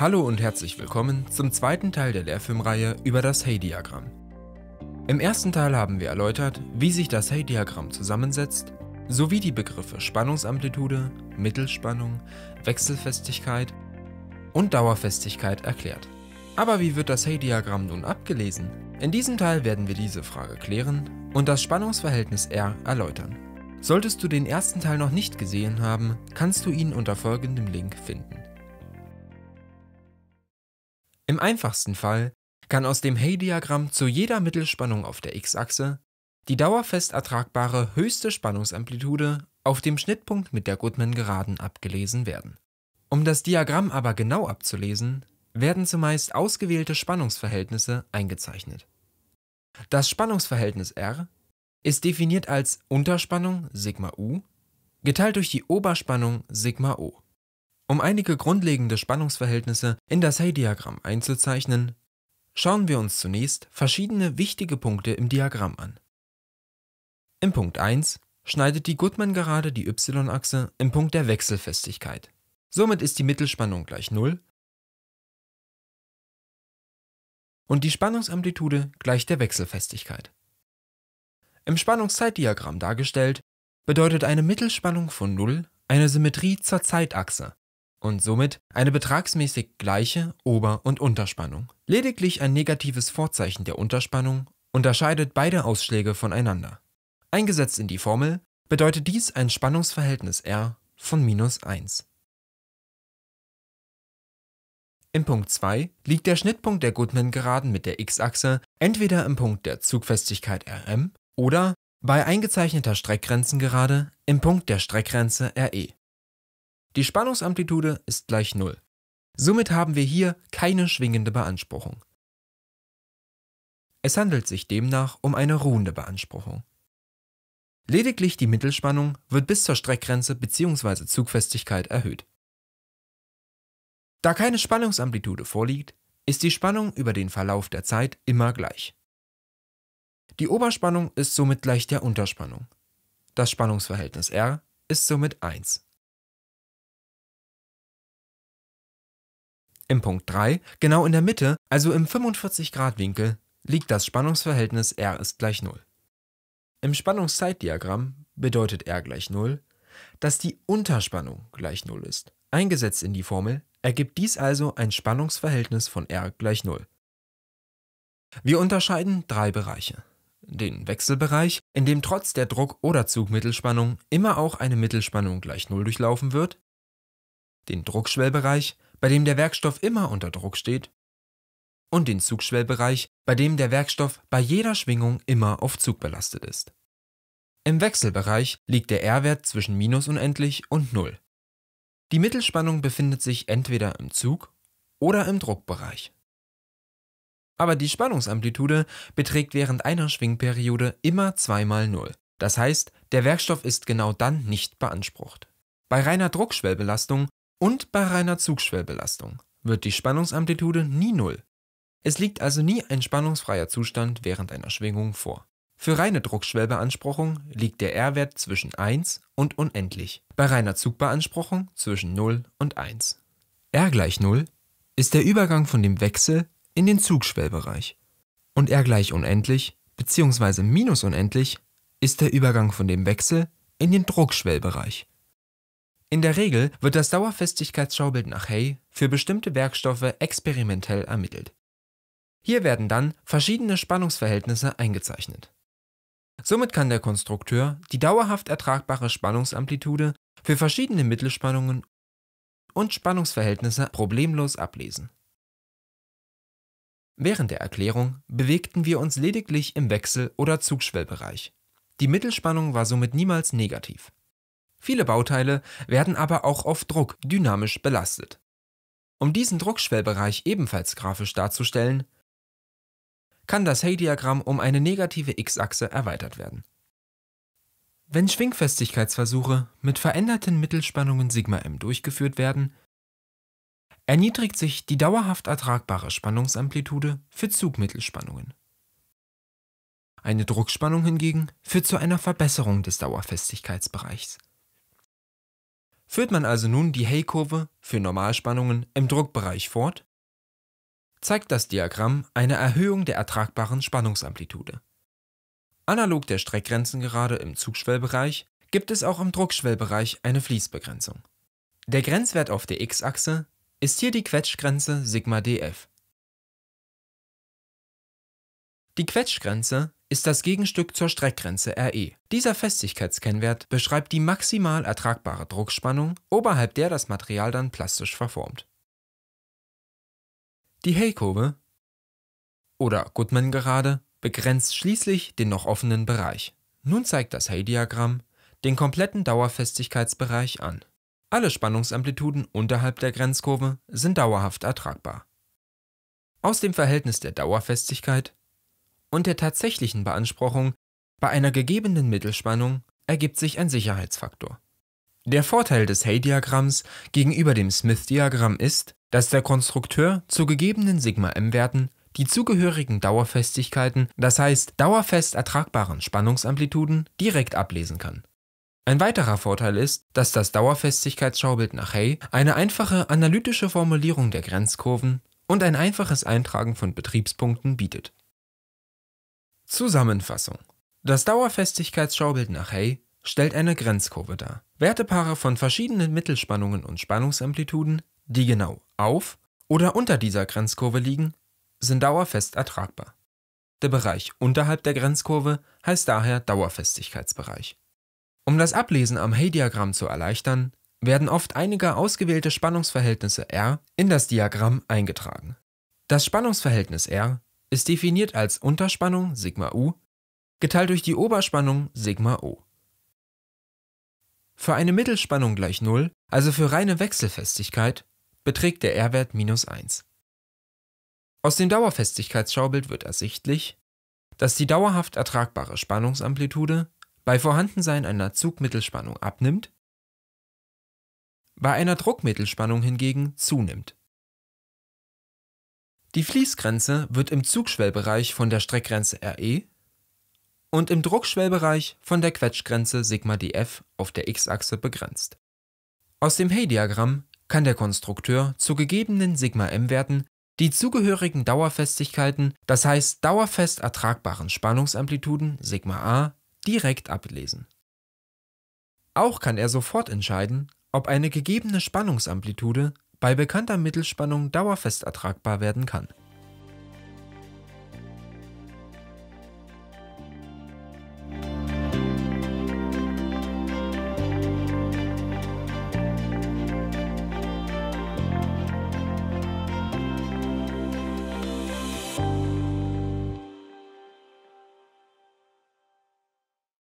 Hallo und herzlich willkommen zum zweiten Teil der Lehrfilmreihe über das Hey-Diagramm. Im ersten Teil haben wir erläutert, wie sich das Hey-Diagramm zusammensetzt, sowie die Begriffe Spannungsamplitude, Mittelspannung, Wechselfestigkeit und Dauerfestigkeit erklärt. Aber wie wird das Hey-Diagramm nun abgelesen? In diesem Teil werden wir diese Frage klären und das Spannungsverhältnis R erläutern. Solltest du den ersten Teil noch nicht gesehen haben, kannst du ihn unter folgendem Link finden. Im einfachsten Fall kann aus dem Hay-Diagramm zu jeder Mittelspannung auf der x-Achse die dauerfest ertragbare höchste Spannungsamplitude auf dem Schnittpunkt mit der Goodman-Geraden abgelesen werden. Um das Diagramm aber genau abzulesen, werden zumeist ausgewählte Spannungsverhältnisse eingezeichnet. Das Spannungsverhältnis R ist definiert als Unterspannung σu geteilt durch die Oberspannung σo. Um einige grundlegende Spannungsverhältnisse in das Hey-Diagramm einzuzeichnen, schauen wir uns zunächst verschiedene wichtige Punkte im Diagramm an. Im Punkt 1 schneidet die Goodman-Gerade die y-Achse im Punkt der Wechselfestigkeit. Somit ist die Mittelspannung gleich 0 und die Spannungsamplitude gleich der Wechselfestigkeit. Im Spannungszeitdiagramm dargestellt, bedeutet eine Mittelspannung von 0 eine Symmetrie zur Zeitachse, und somit eine betragsmäßig gleiche Ober- und Unterspannung. Lediglich ein negatives Vorzeichen der Unterspannung unterscheidet beide Ausschläge voneinander. Eingesetzt in die Formel bedeutet dies ein Spannungsverhältnis R von minus 1. Im Punkt 2 liegt der Schnittpunkt der Goodman-Geraden mit der x-Achse entweder im Punkt der Zugfestigkeit Rm oder bei eingezeichneter Streckgrenzengerade im Punkt der Streckgrenze Re. Die Spannungsamplitude ist gleich 0. Somit haben wir hier keine schwingende Beanspruchung. Es handelt sich demnach um eine ruhende Beanspruchung. Lediglich die Mittelspannung wird bis zur Streckgrenze bzw. Zugfestigkeit erhöht. Da keine Spannungsamplitude vorliegt, ist die Spannung über den Verlauf der Zeit immer gleich. Die Oberspannung ist somit gleich der Unterspannung. Das Spannungsverhältnis R ist somit 1. Im Punkt 3, genau in der Mitte, also im 45-Grad-Winkel, liegt das Spannungsverhältnis R ist gleich 0. Im Spannungszeitdiagramm bedeutet R gleich 0, dass die Unterspannung gleich 0 ist. Eingesetzt in die Formel ergibt dies also ein Spannungsverhältnis von R gleich 0. Wir unterscheiden drei Bereiche. Den Wechselbereich, in dem trotz der Druck- oder Zugmittelspannung immer auch eine Mittelspannung gleich 0 durchlaufen wird. Den Druckschwellbereich, bei dem der Werkstoff immer unter Druck steht, und den Zugschwellbereich, bei dem der Werkstoff bei jeder Schwingung immer auf Zug belastet ist. Im Wechselbereich liegt der R-Wert zwischen minus unendlich und 0. Die Mittelspannung befindet sich entweder im Zug oder im Druckbereich. Aber die Spannungsamplitude beträgt während einer Schwingperiode immer 2 mal 0. Das heißt, der Werkstoff ist genau dann nicht beansprucht. Bei reiner Druckschwellbelastung und bei reiner Zugschwellbelastung wird die Spannungsamplitude nie null. Es liegt also nie ein spannungsfreier Zustand während einer Schwingung vor. Für reine Druckschwellbeanspruchung liegt der R-Wert zwischen 1 und unendlich, bei reiner Zugbeanspruchung zwischen 0 und 1. R gleich 0 ist der Übergang von dem Wechsel in den Zugschwellbereich und R gleich unendlich bzw. minus unendlich ist der Übergang von dem Wechsel in den Druckschwellbereich. In der Regel wird das Dauerfestigkeitsschaubild nach Hay für bestimmte Werkstoffe experimentell ermittelt. Hier werden dann verschiedene Spannungsverhältnisse eingezeichnet. Somit kann der Konstrukteur die dauerhaft ertragbare Spannungsamplitude für verschiedene Mittelspannungen und Spannungsverhältnisse problemlos ablesen. Während der Erklärung bewegten wir uns lediglich im Wechsel- oder Zugschwellbereich. Die Mittelspannung war somit niemals negativ. Viele Bauteile werden aber auch auf Druck dynamisch belastet. Um diesen Druckschwellbereich ebenfalls grafisch darzustellen, kann das Hay-Diagramm um eine negative x-Achse erweitert werden. Wenn Schwingfestigkeitsversuche mit veränderten Mittelspannungen σm durchgeführt werden, erniedrigt sich die dauerhaft ertragbare Spannungsamplitude für Zugmittelspannungen. Eine Druckspannung hingegen führt zu einer Verbesserung des Dauerfestigkeitsbereichs. Führt man also nun die Hay-Kurve für Normalspannungen im Druckbereich fort, zeigt das Diagramm eine Erhöhung der ertragbaren Spannungsamplitude. Analog der Streckgrenzengerade im Zugschwellbereich gibt es auch im Druckschwellbereich eine Fließbegrenzung. Der Grenzwert auf der x-Achse ist hier die Quetschgrenze σdf. Die Quetschgrenze ist das Gegenstück zur Streckgrenze RE. Dieser Festigkeitskennwert beschreibt die maximal ertragbare Druckspannung, oberhalb der das Material dann plastisch verformt. Die Hay-Kurve oder Goodman-Gerade begrenzt schließlich den noch offenen Bereich. Nun zeigt das Hay-Diagramm den kompletten Dauerfestigkeitsbereich an. Alle Spannungsamplituden unterhalb der Grenzkurve sind dauerhaft ertragbar. Aus dem Verhältnis der Dauerfestigkeit und der tatsächlichen Beanspruchung bei einer gegebenen Mittelspannung ergibt sich ein Sicherheitsfaktor. Der Vorteil des Hay-Diagramms gegenüber dem Smith-Diagramm ist, dass der Konstrukteur zu gegebenen Sigma-M-Werten die zugehörigen Dauerfestigkeiten, das heißt dauerfest ertragbaren Spannungsamplituden, direkt ablesen kann. Ein weiterer Vorteil ist, dass das Dauerfestigkeitsschaubild nach Hay eine einfache analytische Formulierung der Grenzkurven und ein einfaches Eintragen von Betriebspunkten bietet. Zusammenfassung: Das Dauerfestigkeitsschaubild nach Hay stellt eine Grenzkurve dar. Wertepaare von verschiedenen Mittelspannungen und Spannungsamplituden, die genau auf oder unter dieser Grenzkurve liegen, sind dauerfest ertragbar. Der Bereich unterhalb der Grenzkurve heißt daher Dauerfestigkeitsbereich. Um das Ablesen am Hay-Diagramm zu erleichtern, werden oft einige ausgewählte Spannungsverhältnisse R in das Diagramm eingetragen. Das Spannungsverhältnis R ist definiert als Unterspannung Sigma U geteilt durch die Oberspannung Sigma O. Für eine Mittelspannung gleich 0, also für reine Wechselfestigkeit, beträgt der R-Wert minus 1. Aus dem Dauerfestigkeitsschaubild wird ersichtlich, dass die dauerhaft ertragbare Spannungsamplitude bei Vorhandensein einer Zugmittelspannung abnimmt, bei einer Druckmittelspannung hingegen zunimmt. Die Fließgrenze wird im Zugschwellbereich von der Streckgrenze RE und im Druckschwellbereich von der Quetschgrenze δDF auf der x-Achse begrenzt. Aus dem Hey-Diagramm kann der Konstrukteur zu gegebenen σm-Werten die zugehörigen Dauerfestigkeiten, das heißt dauerfest ertragbaren Spannungsamplituden σa, direkt ablesen. Auch kann er sofort entscheiden, ob eine gegebene Spannungsamplitude bei bekannter Mittelspannung dauerfest ertragbar werden kann